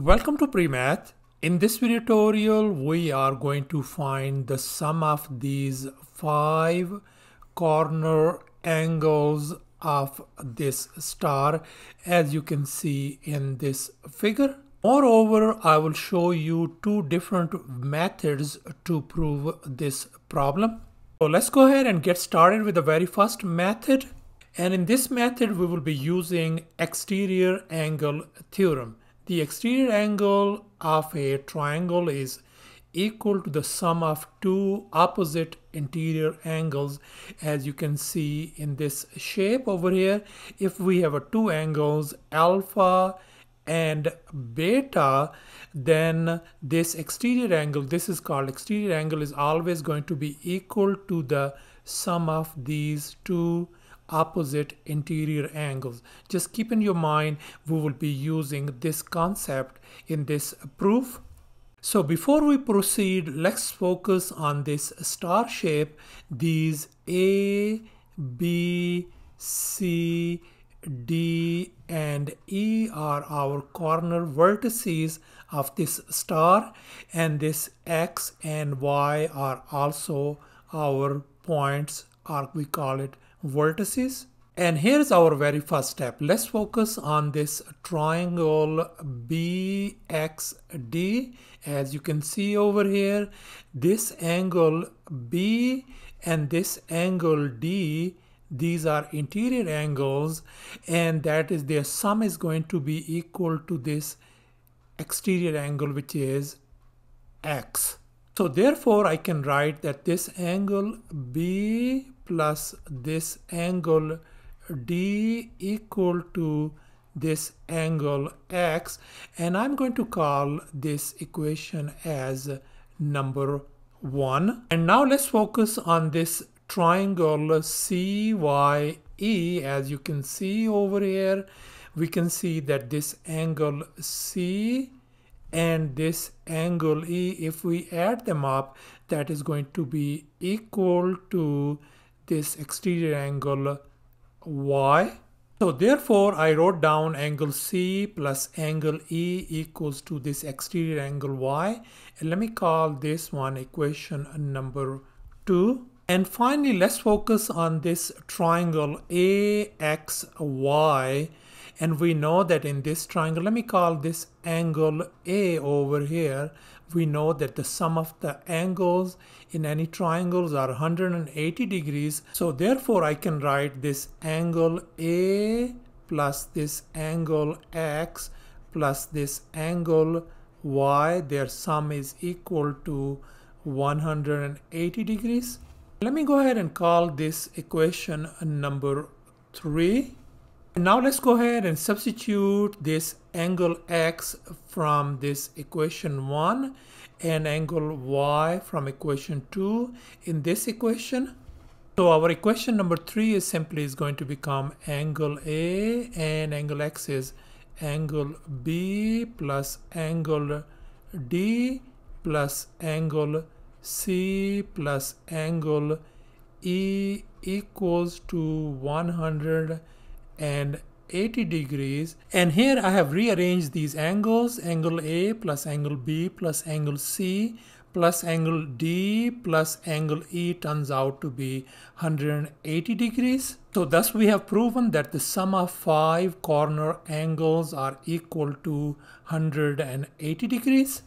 Welcome to pre-math. In this video tutorial, we are going to find the sum of these five corner angles of this star as you can see in this figure. Moreover, I will show you two different methods to prove this problem. So let's go ahead and get started with the very first method. And in this method, we will be using exterior angle theorem. The exterior angle of a triangle is equal to the sum of two opposite interior angles as you can see in this shape over here if we have a two angles alpha and beta then this exterior angle this is called exterior angle is always going to be equal to the sum of these two opposite interior angles. Just keep in your mind we will be using this concept in this proof. So before we proceed, let's focus on this star shape, these A, B, C, D and E are our corner vertices of this star and this X and Y are also our points or we call it vertices. And here's our very first step. Let's focus on this triangle BXD. As you can see over here, this angle B and this angle D, these are interior angles and that is their sum is going to be equal to this exterior angle which is X. So therefore, I can write that this angle B plus this angle D equal to this angle X. And I'm going to call this equation as number 1. And now let's focus on this triangle CYE. As you can see over here, we can see that this angle C and this angle E, if we add them up, that is going to be equal to this exterior angle Y. So therefore, I wrote down angle C plus angle E equals to this exterior angle Y. And let me call this one equation number 2. And finally, let's focus on this triangle AXY and we know that in this triangle let me call this angle A over here we know that the sum of the angles in any triangles are 180 degrees so therefore I can write this angle A plus this angle X plus this angle Y their sum is equal to 180 degrees let me go ahead and call this equation number 3 now let's go ahead and substitute this angle x from this equation 1 and angle y from equation 2 in this equation. So our equation number 3 is simply is going to become angle A and angle x is angle B plus angle D plus angle C plus angle E equals to 100 and 80 degrees and here I have rearranged these angles angle A plus angle B plus angle C plus angle D plus angle E turns out to be 180 degrees. So thus we have proven that the sum of five corner angles are equal to 180 degrees.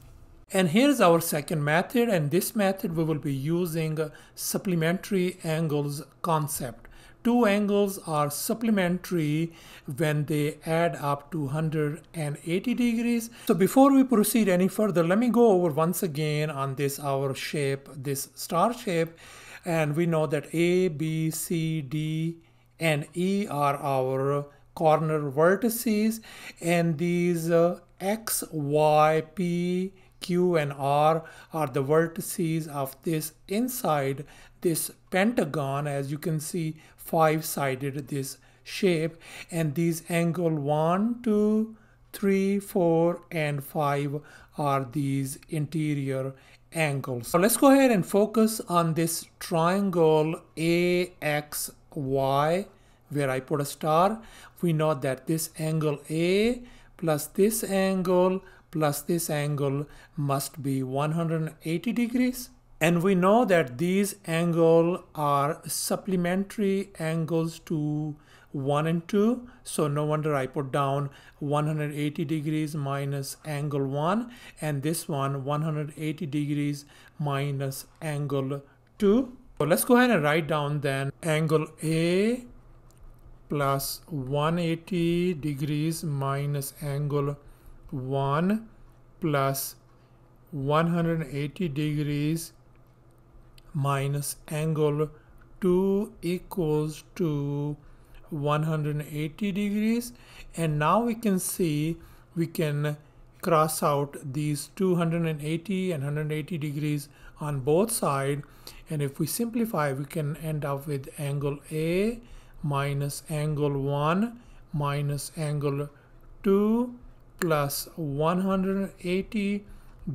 And here's our second method and this method we will be using supplementary angles concept two angles are supplementary when they add up to 180 degrees. So before we proceed any further, let me go over once again on this our shape, this star shape. And we know that A, B, C, D, and E are our corner vertices. And these uh, X, Y, P, Q and R are the vertices of this inside this pentagon as you can see five sided this shape and these angle one two three four and five are these interior angles so let's go ahead and focus on this triangle axy where i put a star we know that this angle a plus this angle plus this angle must be 180 degrees and we know that these angles are supplementary angles to 1 and 2. So no wonder I put down 180 degrees minus angle 1 and this one 180 degrees minus angle 2. So let's go ahead and write down then angle A plus 180 degrees minus angle 1 plus 180 degrees minus angle 2 equals to 180 degrees and now we can see we can cross out these 280 and 180 degrees on both side and if we simplify we can end up with angle A minus angle 1 minus angle 2 plus 180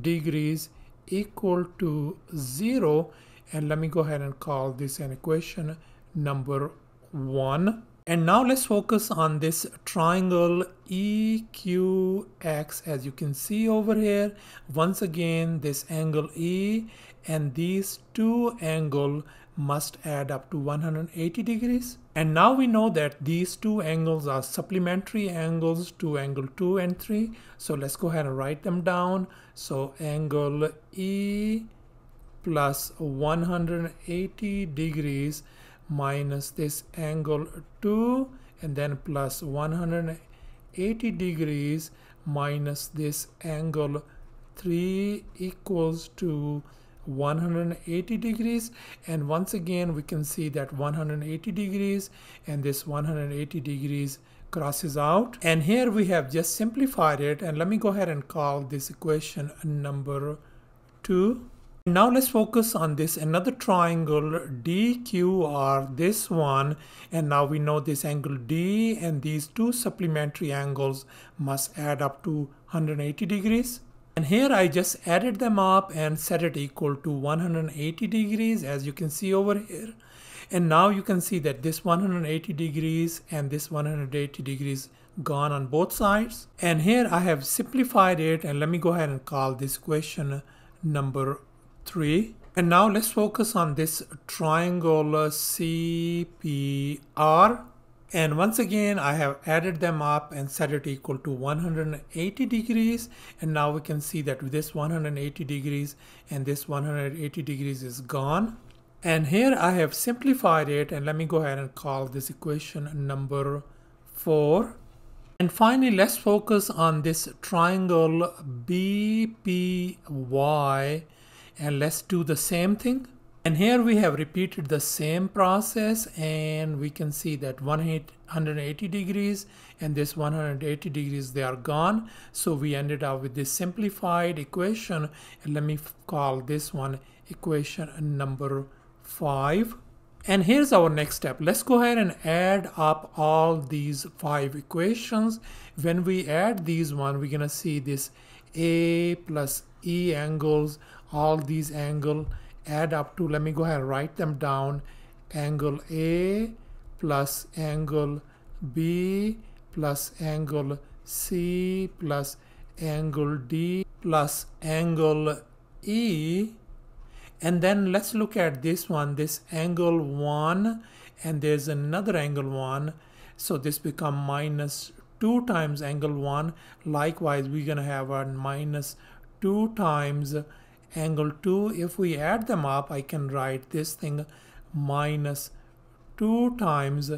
degrees equal to 0 and let me go ahead and call this an equation number one and now let's focus on this triangle EQX as you can see over here once again this angle E and these two angle must add up to 180 degrees and now we know that these two angles are supplementary angles to angle 2 and 3 so let's go ahead and write them down so angle E plus 180 degrees minus this angle 2 and then plus 180 degrees minus this angle 3 equals to 180 degrees and once again we can see that 180 degrees and this 180 degrees crosses out and here we have just simplified it and let me go ahead and call this equation number 2 now let's focus on this another triangle DQR this one and now we know this angle D and these two supplementary angles must add up to 180 degrees and here I just added them up and set it equal to 180 degrees as you can see over here and now you can see that this 180 degrees and this 180 degrees gone on both sides and here I have simplified it and let me go ahead and call this question number 3. And now let's focus on this triangle CPR. And once again, I have added them up and set it equal to 180 degrees. And now we can see that this 180 degrees and this 180 degrees is gone. And here I have simplified it. And let me go ahead and call this equation number four. And finally, let's focus on this triangle BPY and let's do the same thing and here we have repeated the same process and we can see that 180 degrees and this 180 degrees they are gone so we ended up with this simplified equation and let me call this one equation number 5 and here's our next step. Let's go ahead and add up all these five equations. When we add these one, we're going to see this a plus E angles, all these angle add up to, let me go ahead and write them down, angle A plus angle B plus angle C plus angle D plus angle E. And then let's look at this one, this angle 1, and there's another angle 1. So this become minus 2 times angle 1 likewise we're going to have a minus 2 times angle 2 if we add them up I can write this thing minus 2 times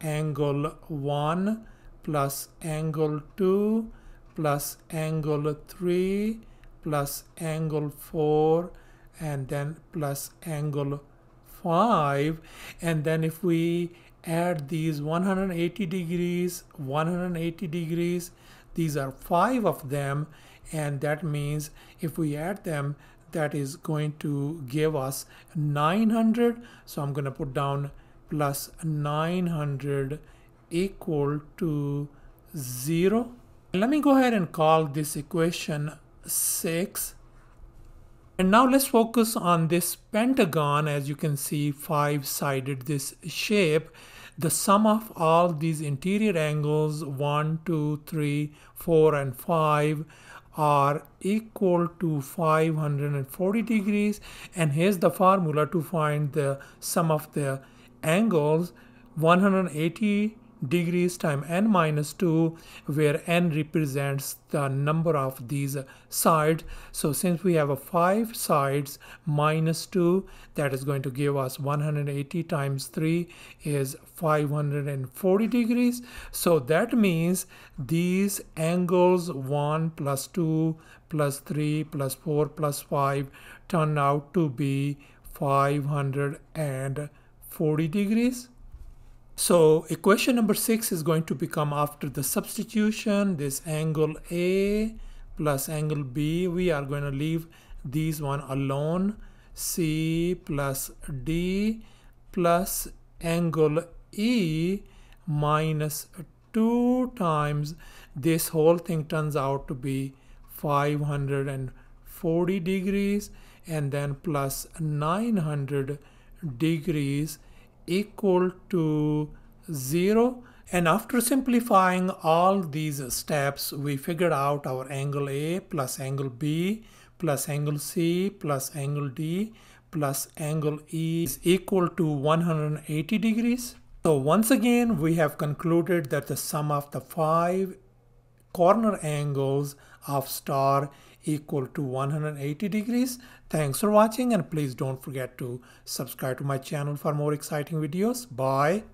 angle 1 plus angle 2 plus angle 3 plus angle 4 and then plus angle 5 and then if we add these 180 degrees, 180 degrees. These are five of them, and that means if we add them, that is going to give us 900. So I'm going to put down plus 900 equal to 0. Let me go ahead and call this equation 6 and now let's focus on this pentagon. As you can see, five-sided this shape. The sum of all these interior angles, 1, 2, 3, 4, and 5, are equal to 540 degrees. And here's the formula to find the sum of the angles, 180 degrees time n minus 2 where n represents the number of these sides so since we have a 5 sides minus 2 that is going to give us 180 times 3 is 540 degrees so that means these angles 1 plus 2 plus 3 plus 4 plus 5 turn out to be 540 degrees so equation number six is going to become after the substitution, this angle A plus angle B, we are going to leave these one alone, C plus D plus angle E minus 2 times this whole thing turns out to be 540 degrees and then plus 900 degrees equal to 0 and after simplifying all these steps we figured out our angle A plus angle B plus angle C plus angle D plus angle E is equal to 180 degrees. So once again we have concluded that the sum of the five corner angles of star equal to 180 degrees. Thanks for watching and please don't forget to subscribe to my channel for more exciting videos. Bye.